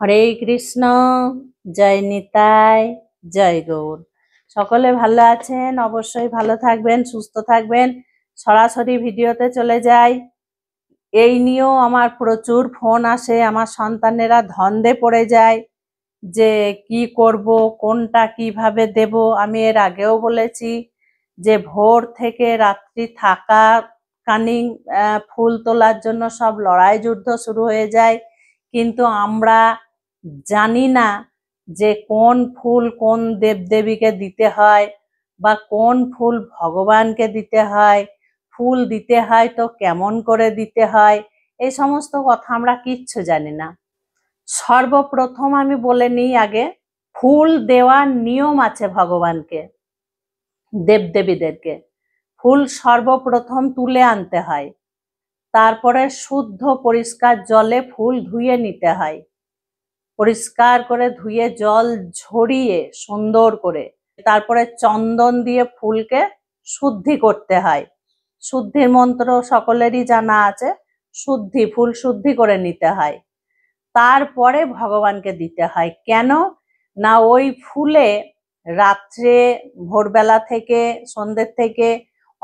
হরে কৃষ্ণ জয় নিতাই জয় গৌর সকলে ভালো আছেন অবশ্যই ভালো থাকবেন সুস্থ থাকবেন সরাসরি ভিডিওতে চলে যাই এই নিয়েও আমার প্রচুর ফোন আসে আমার সন্তানেরা ধন্দে পড়ে যায় যে কি করব কোনটা কিভাবে দেব আমি এর আগেও বলেছি যে ভোর থেকে রাত্রি থাকা কানিং ফুল তোলার জন্য সব লড়াই যুদ্ধ শুরু হয়ে যায় কিন্তু আমরা জানি না যে কোন ফুল কোন দেবদেবীকে দিতে হয় বা কোন ফুল ভগবানকে দিতে হয় ফুল দিতে হয় তো কেমন করে দিতে হয় এই সমস্ত কথা আমরা কিচ্ছু জানি না সর্বপ্রথম আমি বলে নিই আগে ফুল দেওয়ার নিয়ম আছে ভগবানকে দেবদেবীদেরকে ফুল সর্বপ্রথম তুলে আনতে হয় তারপরে শুদ্ধ পরিষ্কার জলে ফুল ধুয়ে নিতে হয় পরিষ্কার করে ধুয়ে জল ঝরিয়ে সুন্দর করে তারপরে চন্দন দিয়ে ফুলকে শুদ্ধি করতে হয় শুদ্ধির মন্ত্র সকলেরই জানা আছে শুদ্ধি ফুল শুদ্ধি করে নিতে হয় তারপরে ভগবানকে দিতে হয় কেন না ওই ফুলে রাত্রে ভোরবেলা থেকে সন্ধ্যের থেকে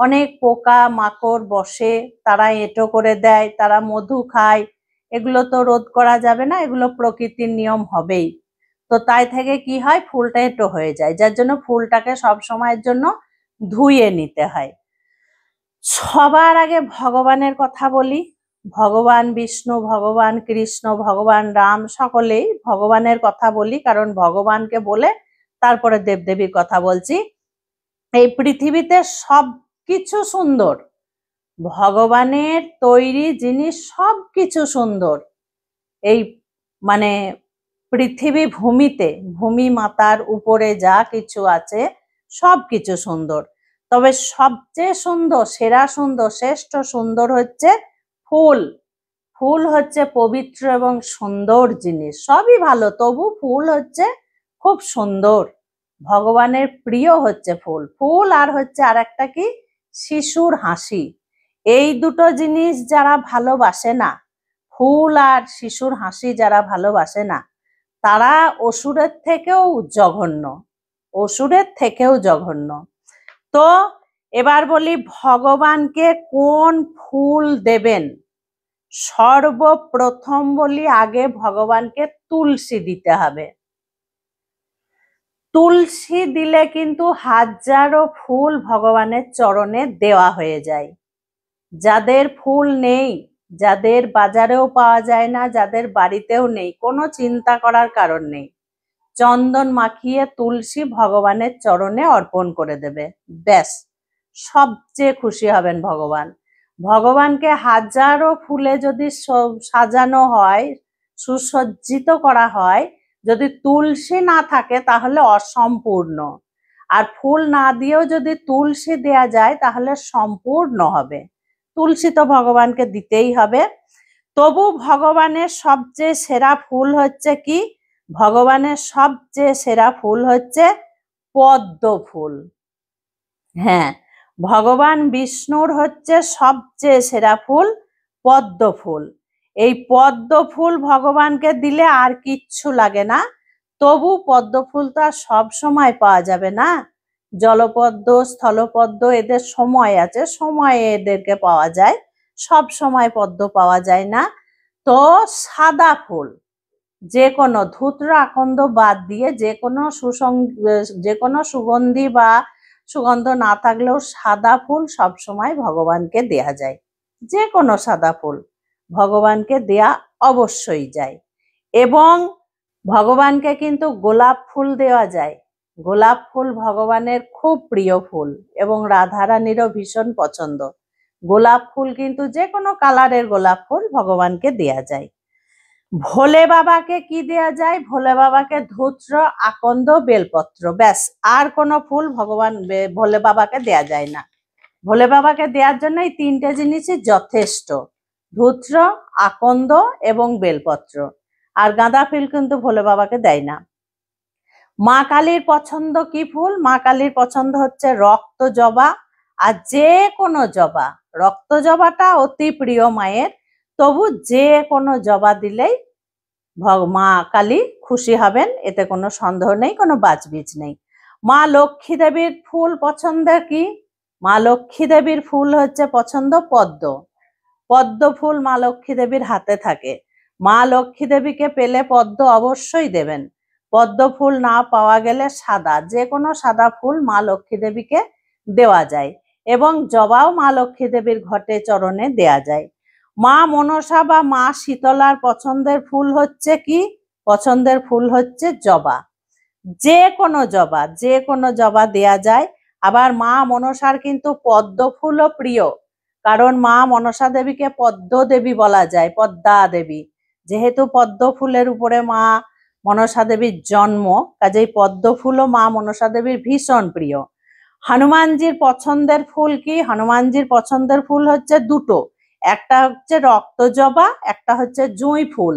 অনেক পোকা মাকড় বসে তারা এঁটো করে দেয় তারা মধু খায় এগুলো তো রোধ করা যাবে না এগুলো প্রকৃতির নিয়ম হবেই তো তাই থেকে কি হয় ফুলটা এটো হয়ে যায় যার জন্য ফুলটাকে সব সময়ের জন্য ধুয়ে নিতে হয় সবার আগে ভগবানের কথা বলি ভগবান বিষ্ণু ভগবান কৃষ্ণ ভগবান রাম সকলেই ভগবানের কথা বলি কারণ ভগবানকে বলে তারপরে দেবদেবীর কথা বলছি এই পৃথিবীতে সব কিছু সুন্দর ভগবানের তৈরি জিনিস সব কিছু সুন্দর এই মানে পৃথিবী ভূমিতে ভূমি মাতার উপরে যা কিছু আছে সব কিছু সুন্দর তবে সবচেয়ে সুন্দর সেরা সুন্দর শ্রেষ্ঠ সুন্দর হচ্ছে ফুল ফুল হচ্ছে পবিত্র এবং সুন্দর জিনিস সবই ভালো তবু ফুল হচ্ছে খুব সুন্দর ভগবানের প্রিয় হচ্ছে ফুল ফুল আর হচ্ছে আর একটা কি শিশুর হাসি এই দুটো জিনিস যারা ভালোবাসে না ফুল আর শিশুর হাসি যারা ভালোবাসে না তারা অসুরের থেকেও জঘন্য অসুরের থেকেও জঘন্য তো এবার বলি ভগবানকে কোন ফুল দেবেন সর্বপ্রথম বলি আগে ভগবানকে তুলসী দিতে হবে তুলসী দিলে কিন্তু হাজারো ফুল ভগবানের চরণে দেওয়া হয়ে যায় যাদের ফুল নেই যাদের বাজারেও পাওয়া যায় না যাদের বাড়িতেও নেই কোনো চিন্তা করার কারণ নেই চন্দন মাখিয়ে তুলসী ভগবানের চরণে অর্পণ করে দেবে ব্যাস সবচেয়ে খুশি হবেন ভগবান ভগবানকে হাজারো ফুলে যদি সাজানো হয় সুসজ্জিত করা হয় যদি তুলসী না থাকে তাহলে অসম্পূর্ণ আর ফুল না দিয়েও যদি তুলসী দেয়া যায় তাহলে সম্পূর্ণ হবে তুলসী তো ভগবানকে দিতেই হবে তবু ভগবানের সবচেয়ে সেরা ফুল হচ্ছে কি ভগবানের সবচেয়ে সেরা ফুল হচ্ছে পদ্ম ফুল হ্যাঁ ভগবান বিষ্ণুর হচ্ছে সবচেয়ে সেরা ফুল পদ্ম ফুল এই পদ্ম ফুল ভগবানকে দিলে আর কিচ্ছু লাগে না তবু পদ্ম ফুল তো আর সব সময় পাওয়া যাবে না জলপদ্ম স্থলপদ্ম এদের সময় আছে সময়ে এদেরকে পাওয়া যায় সব সময় পদ্ম পাওয়া যায় না তো সাদা ফুল যে কোনো ধূত্র আকন্দ বাদ দিয়ে যে কোনো সুসং যে কোনো সুগন্ধি বা সুগন্ধ না থাকলেও সাদা ফুল সবসময় ভগবানকে দেয়া যায় যে কোনো সাদা ফুল ভগবানকে দেয়া অবশ্যই যায় এবং ভগবানকে কিন্তু গোলাপ ফুল দেওয়া যায় গোলাপ ফুল ভগবানের খুব প্রিয় ফুল এবং রাধারানীরও ভীষণ পছন্দ গোলাপ ফুল কিন্তু যে কোনো কালারের গোলাপ ফুল ভগবানকে দেয়া যায় ভোলে বাবাকে কি দেয়া যায় ভোলে বাবাকে ধূত্র আকন্দ বেলপত্র ব্যাস আর কোনো ফুল ভগবান ভোলে বাবাকে দেয়া যায় না ভোলে বাবাকে দেওয়ার জন্য এই তিনটে জিনিসই যথেষ্ট ধূত্র আকন্দ এবং বেলপত্র আর গাঁদা ফুল কিন্তু ভোলে বাবাকে দেয় না মা কালীর পছন্দ কি ফুল মা কালীর পছন্দ হচ্ছে রক্ত জবা আর যে কোনো জবা রক্ত জবাটা অতি প্রিয় মায়ের তবু যে কোনো জবা দিলেই মা কালী খুশি হবেন এতে কোনো সন্দেহ নেই কোনো বাজবিজ নেই মা লক্ষ্মী দেবীর ফুল পছন্দ কি মা লক্ষ্মী দেবীর ফুল হচ্ছে পছন্দ পদ্ম পদ্ম ফুল মা লক্ষ্মী দেবীর হাতে থাকে মা লক্ষ্মী দেবীকে পেলে পদ্ম অবশ্যই দেবেন পদ্ম ফুল না পাওয়া গেলে সাদা যে কোনো সাদা ফুল মা লক্ষ্মী দেবীকে দেওয়া যায় এবং জবাও মা লক্ষ্মী দেবীর ঘটে চরণে দেয়া যায় মা মনসা বা মা শীতলার পছন্দের ফুল হচ্ছে কি পছন্দের ফুল হচ্ছে জবা যে কোনো জবা যে কোনো জবা দেয়া যায় আবার মা মনসার কিন্তু পদ্ম ফুলও প্রিয় কারণ মা মনসা দেবীকে পদ্ম দেবী বলা যায় পদ্মা দেবী যেহেতু পদ্ম ফুলের উপরে মা মনসা দেবীর জন্ম কাজেই পদ্ম ও মা মনসা দেবীর ভীষণ প্রিয় হনুমানজির পছন্দের ফুল কি হনুমানজির পছন্দের ফুল হচ্ছে দুটো একটা হচ্ছে রক্তজবা একটা হচ্ছে জুঁই ফুল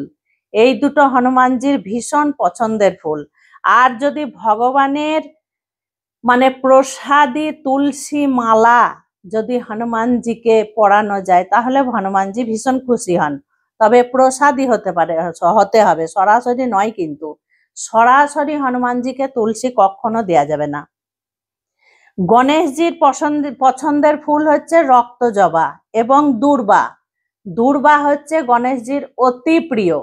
এই দুটো হনুমানজির ভীষণ পছন্দের ফুল আর যদি ভগবানের মানে প্রসাদী তুলসী মালা যদি হনুমানজিকে পড়ানো যায় তাহলে হনুমানজি ভীষণ খুশি হন তবে প্রসাদই হতে পারে হতে হবে সরাসরি নয় কিন্তু সরাসরি হনুমানজিকে তুলসী কখনো দেয়া যাবে না গণেশজির পছন্দ পছন্দের ফুল হচ্ছে রক্ত জবা এবং দুর্বা দুর্বা হচ্ছে গণেশজির অতি প্রিয়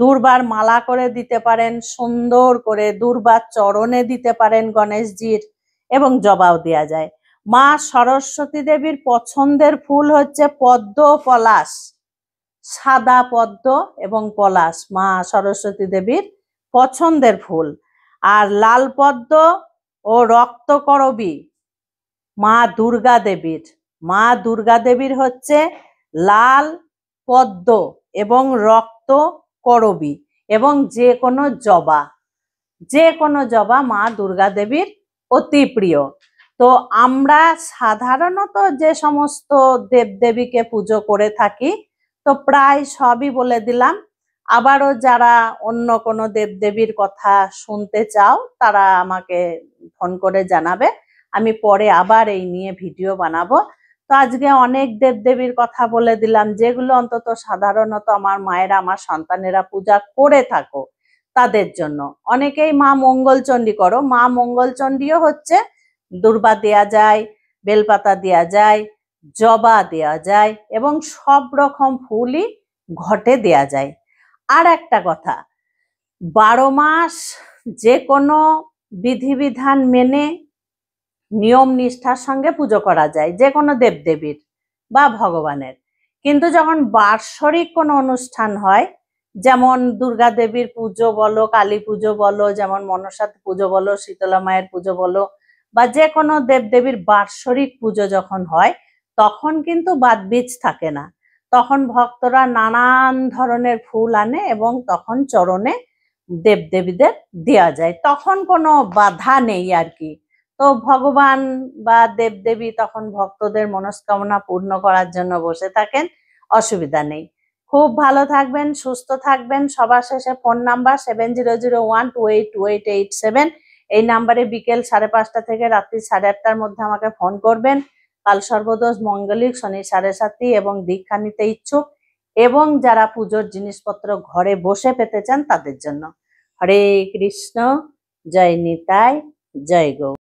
দুর্বার মালা করে দিতে পারেন সুন্দর করে দুর্বার চরণে দিতে পারেন গণেশজির এবং জবাও দেয়া যায় মা সরস্বতী দেবীর পছন্দের ফুল হচ্ছে পদ্ম পলাশ সাদা পদ্ম এবং পলাশ মা সরস্বতী দেবীর পছন্দের ফুল আর লাল পদ্ম ও রক্তকরবী মা দুর্গা দেবীর মা দুর্গা দেবীর হচ্ছে লাল পদ্ম এবং রক্ত করবি এবং যে কোনো জবা যে কোনো জবা মা দুর্গা দেবীর অতি প্রিয় তো আমরা সাধারণত যে সমস্ত দেবদেবীকে পুজো করে থাকি তো প্রায় সবই বলে দিলাম আবারও যারা অন্য কোনো দেবদেবীর কথা শুনতে চাও তারা আমাকে ফোন করে জানাবে আমি পরে আবার এই নিয়ে ভিডিও বানাবো তো আজকে অনেক দেবদেবীর কথা বলে দিলাম যেগুলো অন্তত সাধারণত আমার মায়েরা আমার সন্তানেরা পূজা করে থাকো তাদের জন্য অনেকেই মা মঙ্গলচণ্ডী করো মা মঙ্গলচণ্ডীও হচ্ছে দুর্বা দেয়া যায় বেলপাতা দেয়া যায় জবা দেয়া যায় এবং সব রকম ফুলই ঘটে দেয়া যায় আর একটা কথা বারো মাস যে কোনো বিধিবিধান মেনে নিয়ম নিষ্ঠার সঙ্গে পুজো করা যায় যে কোনো দেবদেবীর বা ভগবানের কিন্তু যখন বার্ষরিক কোনো অনুষ্ঠান হয় যেমন দুর্গা দেবীর পুজো বলো কালী পুজো বলো যেমন মনসাত পুজো বলো শীতলা মায়ের পুজো বলো বা যে কোনো দেবদেবীর বার্ষরিক পুজো যখন হয় তখন কিন্তু বাদ বীজ থাকে না তখন ভক্তরা নানান ধরনের ফুল আনে এবং তখন চরণে দেবদেবীদের দেওয়া যায় তখন কোনো বাধা নেই আর কি তো ভগবান বা দেবদেবী তখন ভক্তদের মনস্কামনা পূর্ণ করার জন্য বসে থাকেন অসুবিধা নেই খুব ভালো থাকবেন সুস্থ থাকবেন সবার শেষে phone number seven zero zero one two eight two eight eight seven এই নাম্বারে বিকেল সাড়ে পাঁচটা থেকে রাত্রি সাড়ে আটটার মধ্যে আমাকে ফোন করবেন কাল সর্বদোষ মঙ্গলিক শনি সাড়ে সাতি এবং দীক্ষা নিতে ইচ্ছুক এবং যারা পুজোর জিনিসপত্র ঘরে বসে পেতে চান তাদের জন্য হরে কৃষ্ণ জয় নিতাই জয় গৌ